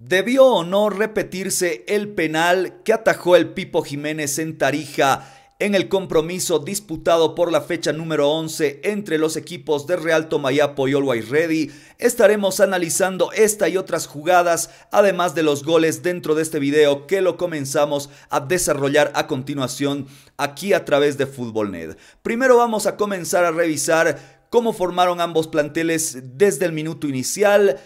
¿Debió o no repetirse el penal que atajó el Pipo Jiménez en Tarija en el compromiso disputado por la fecha número 11 entre los equipos de Real Tomayapo y Always Ready? Estaremos analizando esta y otras jugadas, además de los goles dentro de este video que lo comenzamos a desarrollar a continuación aquí a través de FútbolNet. Primero vamos a comenzar a revisar cómo formaron ambos planteles desde el minuto inicial,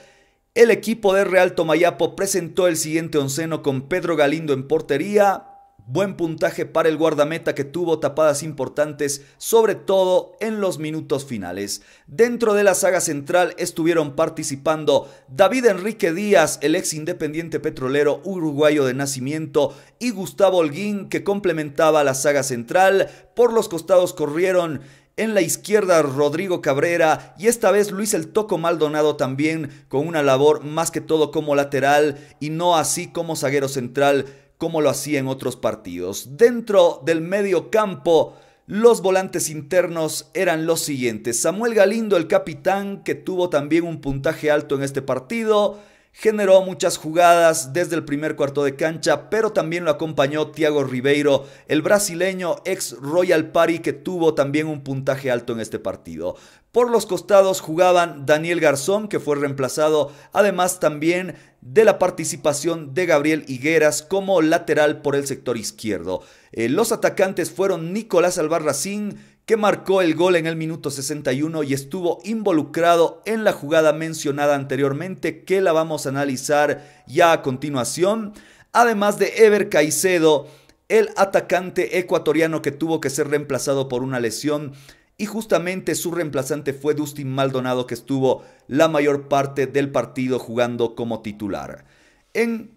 el equipo de Real Tomayapo presentó el siguiente onceno con Pedro Galindo en portería. Buen puntaje para el guardameta que tuvo tapadas importantes, sobre todo en los minutos finales. Dentro de la saga central estuvieron participando David Enrique Díaz, el ex independiente petrolero uruguayo de nacimiento, y Gustavo Holguín, que complementaba la saga central. Por los costados corrieron en la izquierda Rodrigo Cabrera y esta vez Luis el Toco Maldonado también con una labor más que todo como lateral y no así como zaguero central como lo hacía en otros partidos. Dentro del medio campo los volantes internos eran los siguientes. Samuel Galindo, el capitán, que tuvo también un puntaje alto en este partido generó muchas jugadas desde el primer cuarto de cancha, pero también lo acompañó Thiago Ribeiro, el brasileño ex Royal Party que tuvo también un puntaje alto en este partido. Por los costados jugaban Daniel Garzón, que fue reemplazado además también de la participación de Gabriel Higueras como lateral por el sector izquierdo. Eh, los atacantes fueron Nicolás Albarracín, que marcó el gol en el minuto 61 y estuvo involucrado en la jugada mencionada anteriormente que la vamos a analizar ya a continuación. Además de Ever Caicedo, el atacante ecuatoriano que tuvo que ser reemplazado por una lesión y justamente su reemplazante fue Dustin Maldonado que estuvo la mayor parte del partido jugando como titular. En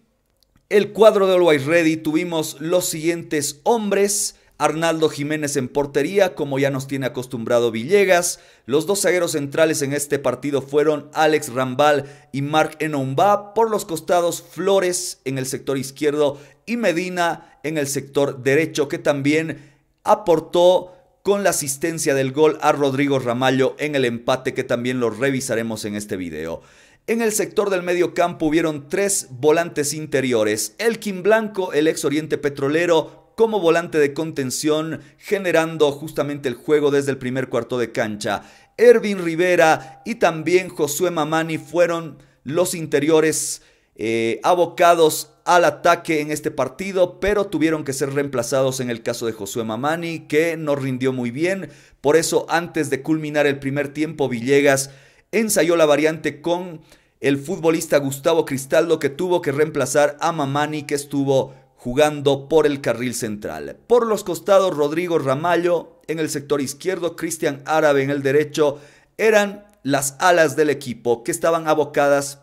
el cuadro de Always Ready tuvimos los siguientes hombres. Arnaldo Jiménez en portería, como ya nos tiene acostumbrado Villegas. Los dos zagueros centrales en este partido fueron Alex Rambal y Marc Enomba. Por los costados, Flores en el sector izquierdo y Medina en el sector derecho, que también aportó con la asistencia del gol a Rodrigo Ramallo en el empate, que también lo revisaremos en este video. En el sector del medio campo hubieron tres volantes interiores. Elkin Blanco, el ex Oriente Petrolero, como volante de contención, generando justamente el juego desde el primer cuarto de cancha. Ervin Rivera y también Josué Mamani fueron los interiores eh, abocados al ataque en este partido, pero tuvieron que ser reemplazados en el caso de Josué Mamani, que no rindió muy bien. Por eso, antes de culminar el primer tiempo, Villegas ensayó la variante con el futbolista Gustavo Cristaldo, que tuvo que reemplazar a Mamani, que estuvo jugando por el carril central. Por los costados, Rodrigo Ramallo en el sector izquierdo, Cristian Árabe en el derecho, eran las alas del equipo que estaban abocadas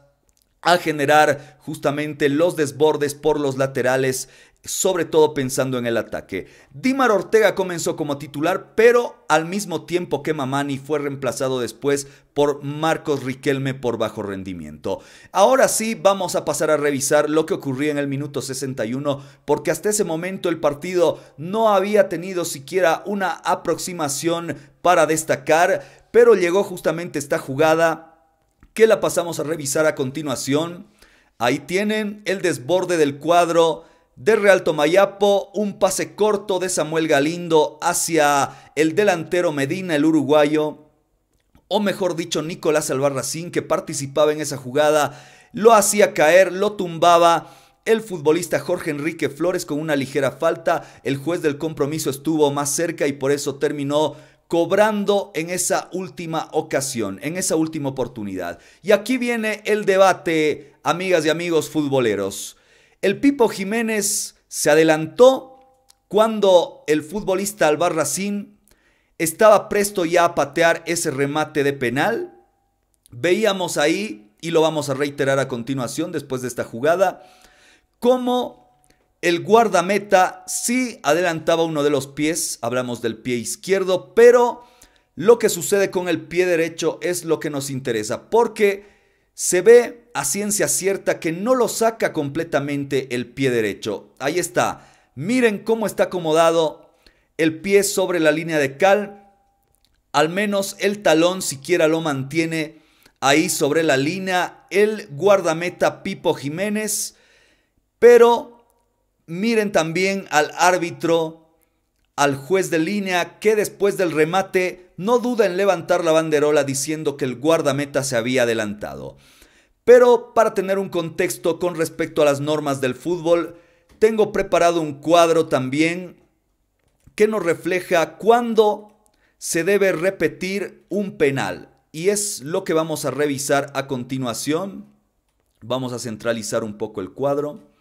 a generar justamente los desbordes por los laterales, sobre todo pensando en el ataque. Dimar Ortega comenzó como titular, pero al mismo tiempo que Mamani fue reemplazado después por Marcos Riquelme por bajo rendimiento. Ahora sí, vamos a pasar a revisar lo que ocurría en el minuto 61, porque hasta ese momento el partido no había tenido siquiera una aproximación para destacar, pero llegó justamente esta jugada que la pasamos a revisar a continuación. Ahí tienen el desborde del cuadro de Real Tomayapo, un pase corto de Samuel Galindo hacia el delantero Medina, el uruguayo, o mejor dicho, Nicolás Albarracín, que participaba en esa jugada, lo hacía caer, lo tumbaba. El futbolista Jorge Enrique Flores con una ligera falta, el juez del compromiso estuvo más cerca y por eso terminó cobrando en esa última ocasión, en esa última oportunidad. Y aquí viene el debate, amigas y amigos futboleros. El Pipo Jiménez se adelantó cuando el futbolista Albarracín estaba presto ya a patear ese remate de penal. Veíamos ahí, y lo vamos a reiterar a continuación después de esta jugada, cómo el guardameta sí adelantaba uno de los pies, hablamos del pie izquierdo, pero lo que sucede con el pie derecho es lo que nos interesa, porque se ve a ciencia cierta que no lo saca completamente el pie derecho. Ahí está, miren cómo está acomodado el pie sobre la línea de cal, al menos el talón siquiera lo mantiene ahí sobre la línea el guardameta Pipo Jiménez, pero miren también al árbitro, al juez de línea, que después del remate no duda en levantar la banderola diciendo que el guardameta se había adelantado. Pero para tener un contexto con respecto a las normas del fútbol, tengo preparado un cuadro también que nos refleja cuándo se debe repetir un penal. Y es lo que vamos a revisar a continuación. Vamos a centralizar un poco el cuadro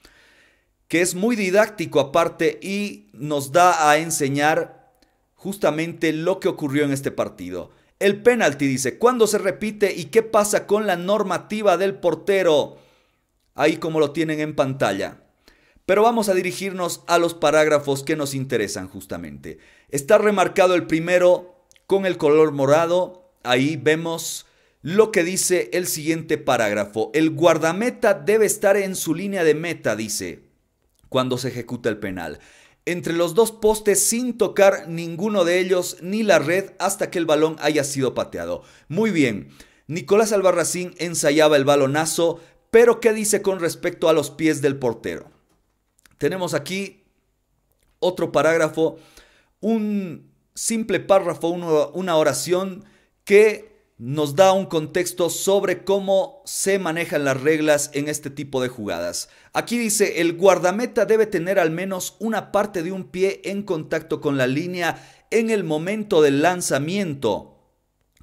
que es muy didáctico aparte y nos da a enseñar justamente lo que ocurrió en este partido. El penalti dice, ¿cuándo se repite y qué pasa con la normativa del portero? Ahí como lo tienen en pantalla. Pero vamos a dirigirnos a los parágrafos que nos interesan justamente. Está remarcado el primero con el color morado. Ahí vemos lo que dice el siguiente parágrafo. El guardameta debe estar en su línea de meta, dice cuando se ejecuta el penal. Entre los dos postes sin tocar ninguno de ellos ni la red hasta que el balón haya sido pateado. Muy bien, Nicolás Albarracín ensayaba el balonazo, pero ¿qué dice con respecto a los pies del portero? Tenemos aquí otro parágrafo, un simple párrafo, una oración que nos da un contexto sobre cómo se manejan las reglas en este tipo de jugadas. Aquí dice, el guardameta debe tener al menos una parte de un pie en contacto con la línea en el momento del lanzamiento,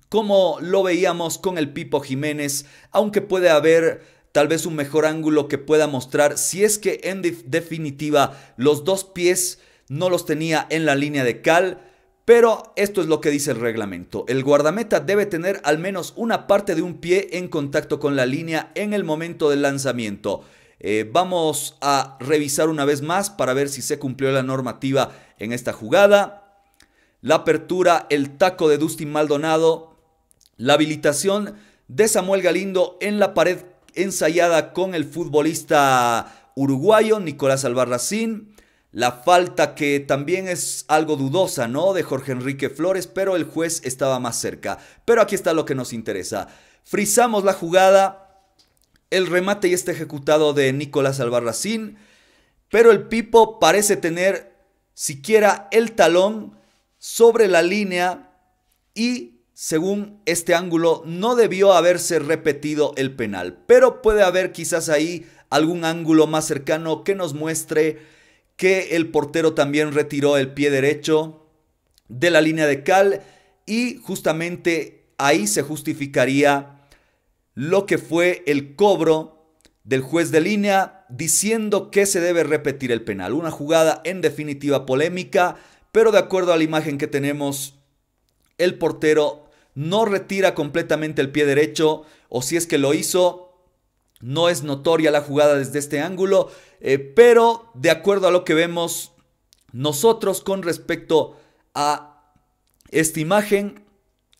como lo veíamos con el Pipo Jiménez, aunque puede haber tal vez un mejor ángulo que pueda mostrar si es que en definitiva los dos pies no los tenía en la línea de cal pero esto es lo que dice el reglamento. El guardameta debe tener al menos una parte de un pie en contacto con la línea en el momento del lanzamiento. Eh, vamos a revisar una vez más para ver si se cumplió la normativa en esta jugada. La apertura, el taco de Dustin Maldonado, la habilitación de Samuel Galindo en la pared ensayada con el futbolista uruguayo Nicolás Albarracín. La falta que también es algo dudosa, ¿no? De Jorge Enrique Flores, pero el juez estaba más cerca. Pero aquí está lo que nos interesa. Frizamos la jugada, el remate y está ejecutado de Nicolás Albarracín, pero el Pipo parece tener siquiera el talón sobre la línea y según este ángulo no debió haberse repetido el penal. Pero puede haber quizás ahí algún ángulo más cercano que nos muestre que el portero también retiró el pie derecho de la línea de cal y justamente ahí se justificaría lo que fue el cobro del juez de línea diciendo que se debe repetir el penal. Una jugada en definitiva polémica, pero de acuerdo a la imagen que tenemos, el portero no retira completamente el pie derecho o si es que lo hizo, no es notoria la jugada desde este ángulo, eh, pero de acuerdo a lo que vemos nosotros con respecto a esta imagen,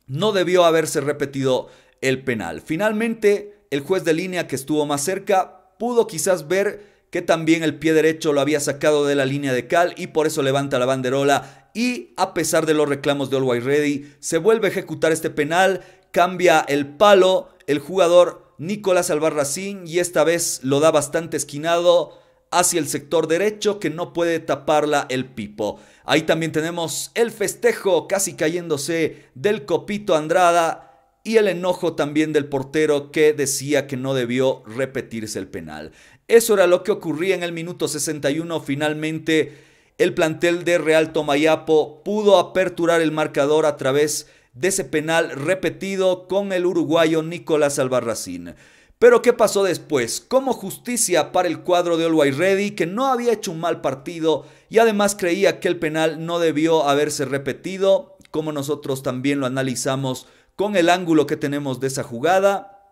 no debió haberse repetido el penal. Finalmente, el juez de línea que estuvo más cerca pudo quizás ver que también el pie derecho lo había sacado de la línea de cal y por eso levanta la banderola y a pesar de los reclamos de All White Ready, se vuelve a ejecutar este penal, cambia el palo, el jugador Nicolás Albarracín y esta vez lo da bastante esquinado hacia el sector derecho que no puede taparla el Pipo. Ahí también tenemos el festejo casi cayéndose del Copito Andrada y el enojo también del portero que decía que no debió repetirse el penal. Eso era lo que ocurría en el minuto 61. Finalmente el plantel de Real Tomayapo pudo aperturar el marcador a través de de ese penal repetido con el uruguayo Nicolás Albarracín. Pero ¿qué pasó después? Como justicia para el cuadro de Olway Ready, que no había hecho un mal partido y además creía que el penal no debió haberse repetido, como nosotros también lo analizamos con el ángulo que tenemos de esa jugada,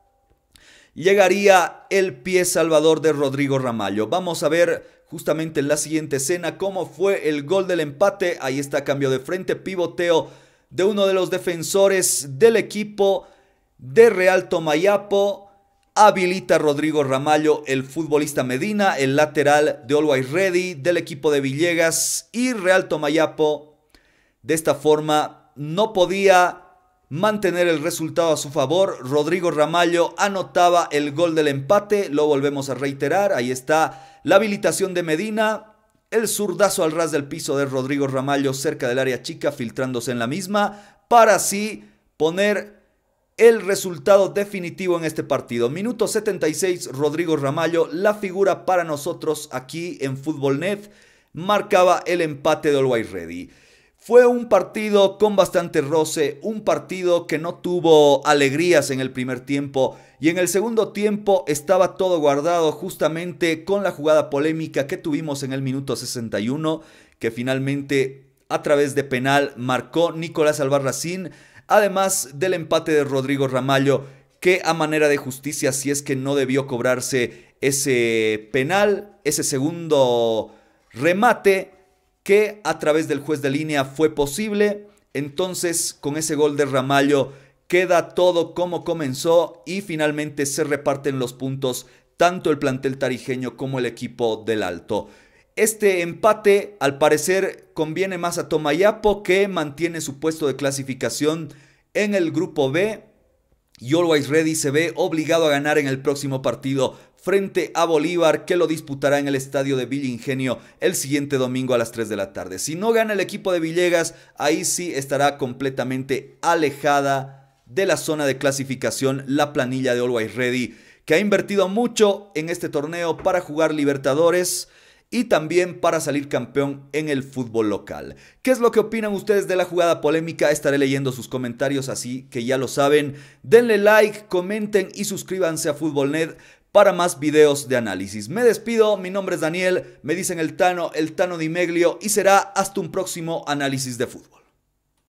llegaría el pie salvador de Rodrigo Ramallo. Vamos a ver justamente en la siguiente escena cómo fue el gol del empate. Ahí está cambio de frente, pivoteo de uno de los defensores del equipo de Real Tomayapo. Habilita Rodrigo Ramallo, el futbolista Medina, el lateral de Olway Ready del equipo de Villegas y Real Tomayapo. De esta forma no podía mantener el resultado a su favor. Rodrigo Ramallo anotaba el gol del empate, lo volvemos a reiterar. Ahí está la habilitación de Medina el zurdazo al ras del piso de Rodrigo Ramallo cerca del área chica, filtrándose en la misma, para así poner el resultado definitivo en este partido. Minuto 76, Rodrigo Ramallo, la figura para nosotros aquí en Fútbol Net, marcaba el empate de All White Ready. Fue un partido con bastante roce, un partido que no tuvo alegrías en el primer tiempo y en el segundo tiempo estaba todo guardado justamente con la jugada polémica que tuvimos en el minuto 61 que finalmente a través de penal marcó Nicolás Albarracín, además del empate de Rodrigo Ramallo que a manera de justicia si es que no debió cobrarse ese penal, ese segundo remate que a través del juez de línea fue posible. Entonces, con ese gol de Ramallo, queda todo como comenzó y finalmente se reparten los puntos tanto el plantel tarijeño como el equipo del Alto. Este empate, al parecer, conviene más a Tomayapo, que mantiene su puesto de clasificación en el grupo B. Y Always Ready se ve obligado a ganar en el próximo partido frente a Bolívar que lo disputará en el estadio de Villingenio el siguiente domingo a las 3 de la tarde. Si no gana el equipo de Villegas, ahí sí estará completamente alejada de la zona de clasificación la planilla de Always Ready que ha invertido mucho en este torneo para jugar Libertadores y también para salir campeón en el fútbol local. ¿Qué es lo que opinan ustedes de la jugada polémica? Estaré leyendo sus comentarios, así que ya lo saben. Denle like, comenten y suscríbanse a FútbolNet para más videos de análisis. Me despido, mi nombre es Daniel, me dicen el Tano, el Tano de Meglio y será hasta un próximo análisis de fútbol.